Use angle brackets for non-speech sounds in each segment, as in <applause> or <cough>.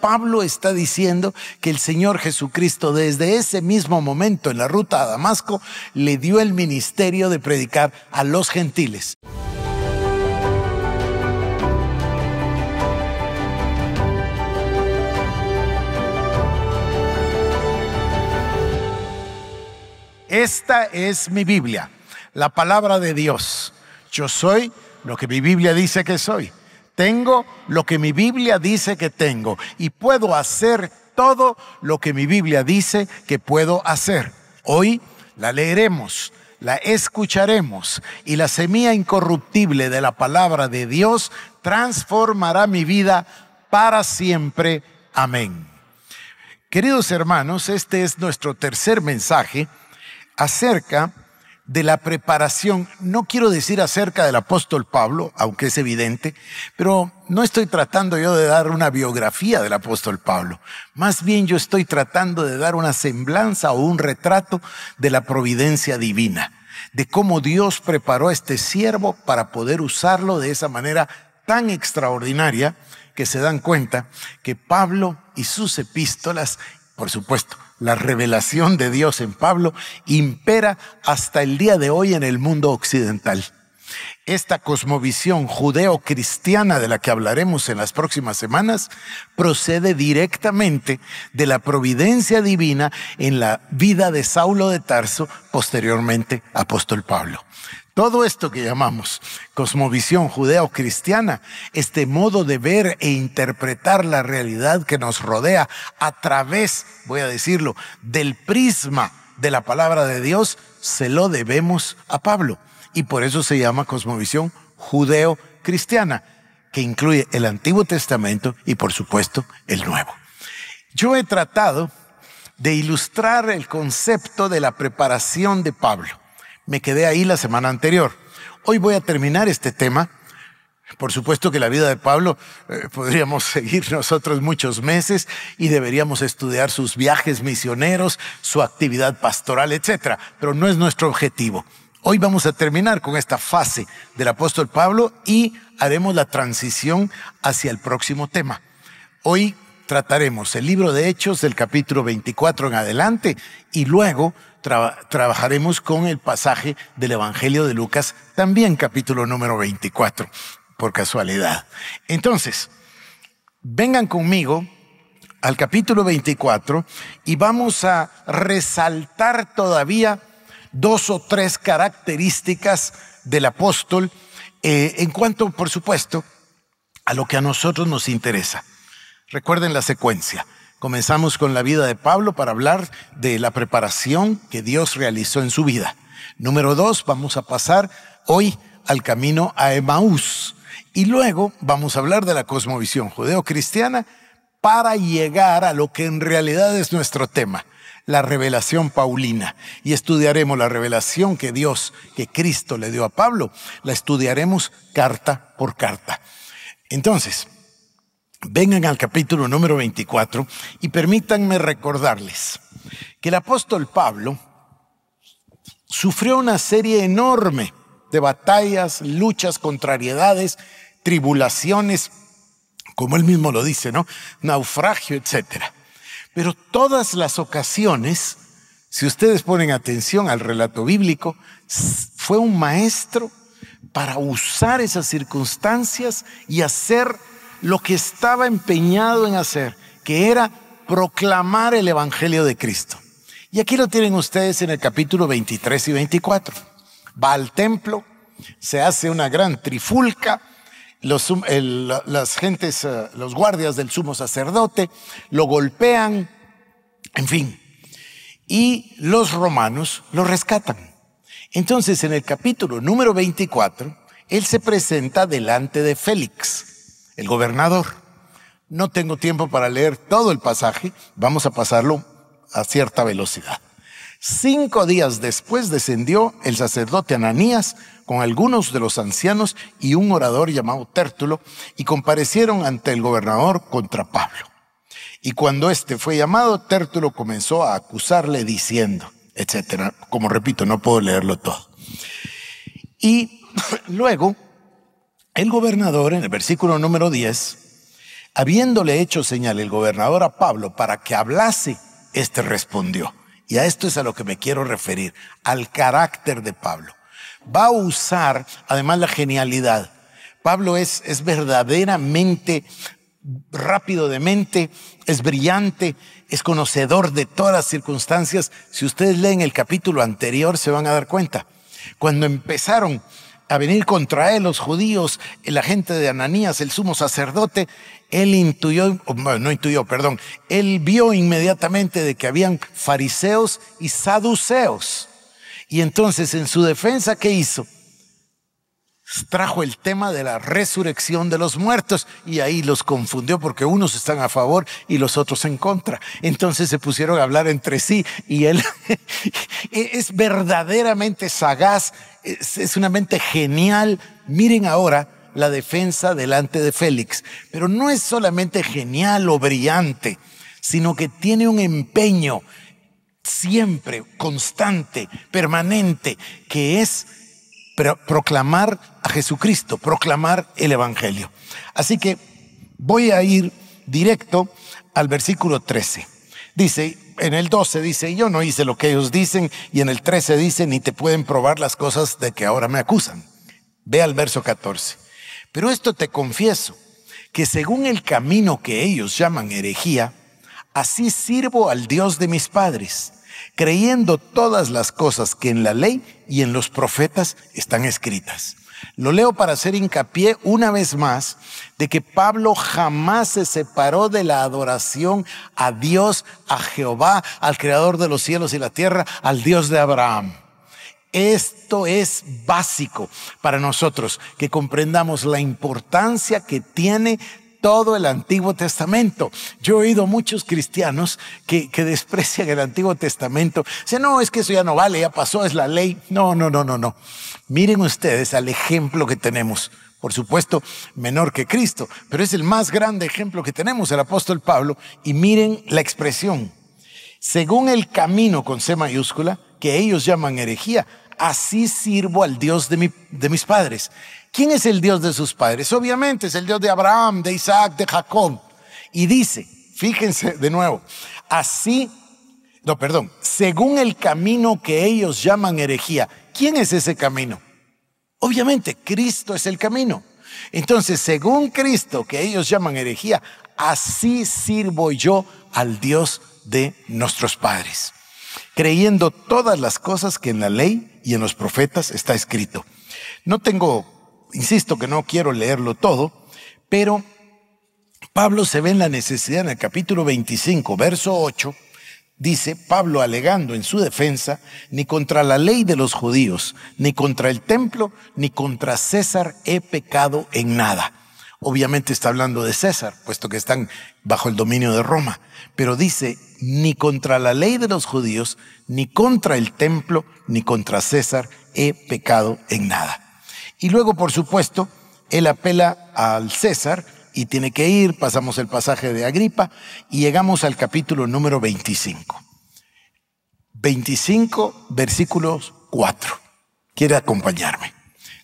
Pablo está diciendo que el Señor Jesucristo desde ese mismo momento en la ruta a Damasco le dio el ministerio de predicar a los gentiles. Esta es mi Biblia, la palabra de Dios. Yo soy lo que mi Biblia dice que soy tengo lo que mi Biblia dice que tengo y puedo hacer todo lo que mi Biblia dice que puedo hacer. Hoy la leeremos, la escucharemos y la semilla incorruptible de la palabra de Dios transformará mi vida para siempre. Amén. Queridos hermanos, este es nuestro tercer mensaje acerca de la preparación, no quiero decir acerca del apóstol Pablo, aunque es evidente, pero no estoy tratando yo de dar una biografía del apóstol Pablo, más bien yo estoy tratando de dar una semblanza o un retrato de la providencia divina, de cómo Dios preparó a este siervo para poder usarlo de esa manera tan extraordinaria que se dan cuenta que Pablo y sus epístolas, por supuesto, la revelación de Dios en Pablo impera hasta el día de hoy en el mundo occidental. Esta cosmovisión judeo-cristiana de la que hablaremos en las próximas semanas procede directamente de la providencia divina en la vida de Saulo de Tarso, posteriormente apóstol Pablo. Todo esto que llamamos cosmovisión judeo-cristiana, este modo de ver e interpretar la realidad que nos rodea a través, voy a decirlo, del prisma de la palabra de Dios, se lo debemos a Pablo y por eso se llama cosmovisión judeo-cristiana, que incluye el Antiguo Testamento y por supuesto el Nuevo. Yo he tratado de ilustrar el concepto de la preparación de Pablo. Me quedé ahí la semana anterior. Hoy voy a terminar este tema. Por supuesto que la vida de Pablo eh, podríamos <laughs> seguir nosotros muchos meses y deberíamos estudiar sus viajes misioneros, su actividad pastoral, etc. Pero no es nuestro objetivo. Hoy vamos a terminar con esta fase del apóstol Pablo y haremos la transición hacia el próximo tema. Hoy trataremos el libro de Hechos del capítulo 24 en adelante y luego trabajaremos con el pasaje del Evangelio de Lucas, también capítulo número 24, por casualidad. Entonces, vengan conmigo al capítulo 24 y vamos a resaltar todavía dos o tres características del apóstol eh, en cuanto, por supuesto, a lo que a nosotros nos interesa. Recuerden la secuencia. Comenzamos con la vida de Pablo para hablar de la preparación que Dios realizó en su vida. Número dos, vamos a pasar hoy al camino a Emaús. Y luego vamos a hablar de la cosmovisión judeocristiana para llegar a lo que en realidad es nuestro tema, la revelación paulina y estudiaremos la revelación que Dios, que Cristo le dio a Pablo, la estudiaremos carta por carta. Entonces, vengan al capítulo número 24 y permítanme recordarles que el apóstol Pablo sufrió una serie enorme de batallas, luchas, contrariedades, tribulaciones, como él mismo lo dice, ¿no? Naufragio, etcétera. Pero todas las ocasiones, si ustedes ponen atención al relato bíblico, fue un maestro para usar esas circunstancias y hacer lo que estaba empeñado en hacer, que era proclamar el Evangelio de Cristo. Y aquí lo tienen ustedes en el capítulo 23 y 24. Va al templo, se hace una gran trifulca, los, las gentes, eh, los guardias del sumo sacerdote, lo golpean, en fin. Y los romanos lo rescatan. Entonces, en el capítulo número 24, él se presenta delante de Félix, el gobernador. No tengo tiempo para leer todo el pasaje, vamos a pasarlo a cierta velocidad. Cinco días después descendió el sacerdote Ananías con algunos de los ancianos y un orador llamado Tértulo y comparecieron ante el gobernador contra Pablo. Y cuando éste fue llamado, Tértulo comenzó a acusarle diciendo, etcétera. Como repito, no puedo leerlo todo. Y <laughs> luego, el gobernador, en el versículo número 10, habiéndole hecho señal el gobernador a Pablo para que hablase, éste respondió. Y a esto es a lo que me quiero referir, al carácter de Pablo. Va a usar además la genialidad. Pablo es, es verdaderamente rápido de mente, es brillante, es conocedor de todas las circunstancias. Si ustedes leen el capítulo anterior se van a dar cuenta. Cuando empezaron a venir contra él los judíos, la gente de Ananías, el sumo sacerdote, él intuyó, no intuyó, perdón, él vio inmediatamente de que habían fariseos y saduceos. Y entonces en su defensa, ¿qué hizo? trajo el tema de la resurrección de los muertos y ahí los confundió porque unos están a favor y los otros en contra. Entonces se pusieron a hablar entre sí y él <laughs> e-, es verdaderamente sagaz, es, una mente genial. Miren ahora la defensa delante de Félix, pero no es solamente genial o brillante, sino que tiene un empeño siempre constante, permanente, que es pero proclamar a Jesucristo, proclamar el Evangelio. Así que voy a ir directo al versículo 13. Dice, en el 12 dice, yo no hice lo que ellos dicen, y en el 13 dice, ni te pueden probar las cosas de que ahora me acusan. Ve al verso 14. Pero esto te confieso, que según el camino que ellos llaman herejía, así sirvo al Dios de mis padres creyendo todas las cosas que en la ley y en los profetas están escritas. Lo leo para hacer hincapié una vez más de que Pablo jamás se separó de la adoración a Dios, a Jehová, al Creador de los cielos y la tierra, al Dios de Abraham. Esto es básico para nosotros, que comprendamos la importancia que tiene todo el Antiguo Testamento. Yo he oído muchos cristianos que, que desprecian el Antiguo Testamento. Dicen, no, es que eso ya no vale, ya pasó, es la ley. No, no, no, no, no. Miren ustedes al ejemplo que tenemos por supuesto, menor que Cristo, pero es el más grande ejemplo que tenemos, el apóstol Pablo, y miren la expresión, según el camino con C mayúscula, que ellos llaman herejía, así sirvo al Dios de, mis padres. ¿Quién es el Dios de sus padres? Obviamente es el Dios de Abraham, de Isaac, de Jacob. Y dice, fíjense de nuevo, así, no, perdón, según el camino que ellos llaman herejía. ¿Quién es ese camino? Obviamente, Cristo es el camino. Entonces, según Cristo, que ellos llaman herejía, así sirvo yo al Dios de nuestros padres, creyendo todas las cosas que en la ley y en los profetas está escrito. No tengo, insisto que no quiero leerlo todo, pero Pablo se ve en la necesidad en el capítulo 25, verso 8, dice Pablo alegando en su defensa, ni contra la ley de los judíos, ni contra el templo, ni contra César he pecado en nada. Obviamente está hablando de César, puesto que están bajo el dominio de Roma, pero dice, ni contra la ley de los judíos, ni contra el templo, ni contra César he pecado en nada. Y luego, por supuesto, él apela al César y tiene que ir, pasamos el pasaje de Agripa y llegamos al capítulo número 25. 25, versículos 4. Quiere acompañarme.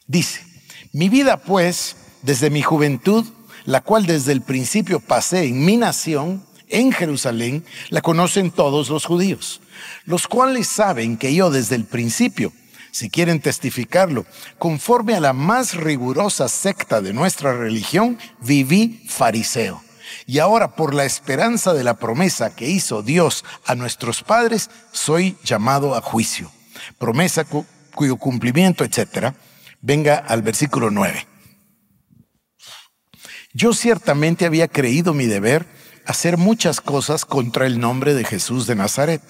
Dice, mi vida pues desde mi juventud, la cual desde el principio pasé en mi nación, en Jerusalén, la conocen todos los judíos, los cuales saben que yo desde el principio, si quieren testificarlo, conforme a la más rigurosa secta de nuestra religión, viví fariseo. Y ahora, por la esperanza de la promesa que hizo Dios a nuestros padres, soy llamado a juicio. Promesa cuyo cumplimiento, etcétera, venga al versículo 9. Yo ciertamente había creído mi deber hacer muchas cosas contra el nombre de Jesús de Nazaret,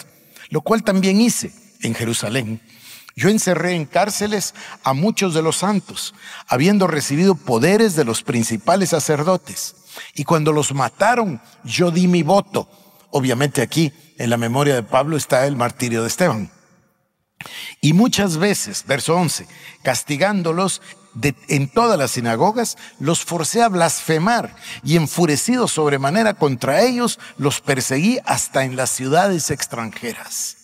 lo cual también hice en Jerusalén. Yo encerré en cárceles a muchos de los santos, habiendo recibido poderes de los principales sacerdotes. Y cuando los mataron, yo di mi voto. Obviamente aquí, en la memoria de Pablo, está el martirio de Esteban. Y muchas veces, verso 11, castigándolos en todas las sinagogas, los forcé a blasfemar y enfurecido sobremanera contra ellos, los perseguí hasta en las ciudades extranjeras.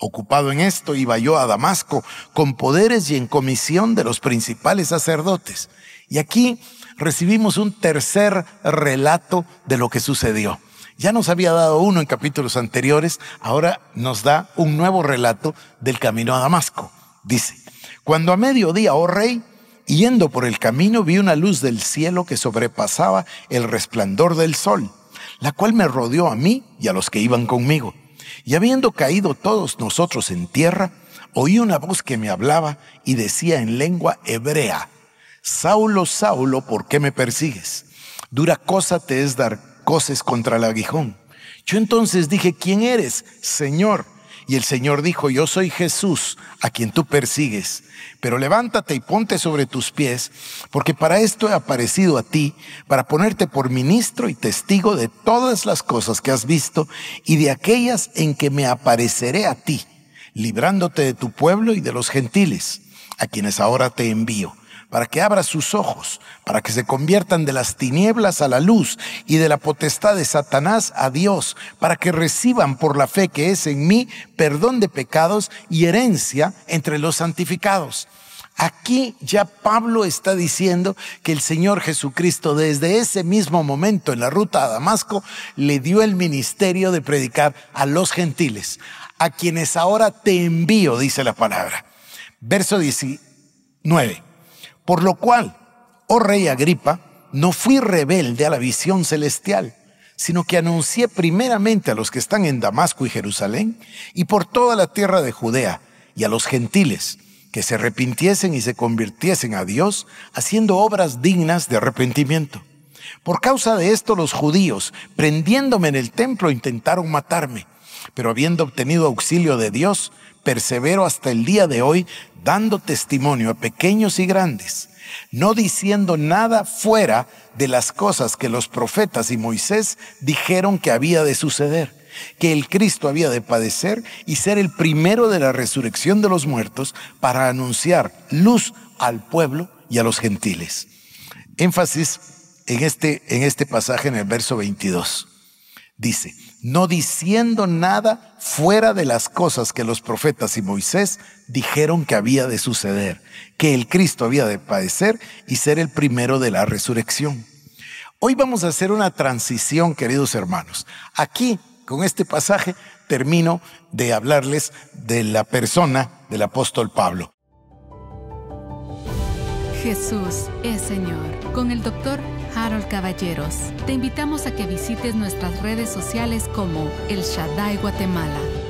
Ocupado en esto, iba yo a Damasco con poderes y en comisión de los principales sacerdotes. Y aquí recibimos un tercer relato de lo que sucedió. Ya nos había dado uno en capítulos anteriores, ahora nos da un nuevo relato del camino a Damasco. Dice, cuando a mediodía, oh rey, yendo por el camino vi una luz del cielo que sobrepasaba el resplandor del sol, la cual me rodeó a mí y a los que iban conmigo. Y habiendo caído todos nosotros en tierra, oí una voz que me hablaba y decía en lengua hebrea, Saulo, Saulo, ¿por qué me persigues? Dura cosa te es dar coces contra el aguijón. Yo entonces dije, ¿quién eres, Señor? Y el Señor dijo, yo soy Jesús, a quien tú persigues, pero levántate y ponte sobre tus pies, porque para esto he aparecido a ti, para ponerte por ministro y testigo de todas las cosas que has visto y de aquellas en que me apareceré a ti, librándote de tu pueblo y de los gentiles, a quienes ahora te envío para que abra sus ojos, para que se conviertan de las tinieblas a la luz y de la potestad de Satanás a Dios, para que reciban por la fe que es en mí perdón de pecados y herencia entre los santificados. Aquí ya Pablo está diciendo que el Señor Jesucristo desde ese mismo momento en la ruta a Damasco le dio el ministerio de predicar a los gentiles, a quienes ahora te envío, dice la palabra. Verso 19. Por lo cual, oh rey Agripa, no fui rebelde a la visión celestial, sino que anuncié primeramente a los que están en Damasco y Jerusalén y por toda la tierra de Judea y a los gentiles que se arrepintiesen y se convirtiesen a Dios, haciendo obras dignas de arrepentimiento. Por causa de esto los judíos, prendiéndome en el templo, intentaron matarme pero habiendo obtenido auxilio de Dios, persevero hasta el día de hoy dando testimonio a pequeños y grandes, no diciendo nada fuera de las cosas que los profetas y Moisés dijeron que había de suceder, que el Cristo había de padecer y ser el primero de la resurrección de los muertos para anunciar luz al pueblo y a los gentiles. Énfasis en este, en este pasaje en el verso 22. Dice, no diciendo nada fuera de las cosas que los profetas y Moisés dijeron que había de suceder, que el Cristo había de padecer y ser el primero de la resurrección. Hoy vamos a hacer una transición, queridos hermanos. Aquí, con este pasaje, termino de hablarles de la persona del apóstol Pablo. Jesús es Señor, con el doctor Harold Caballeros. Te invitamos a que visites nuestras redes sociales como El Shaddai Guatemala.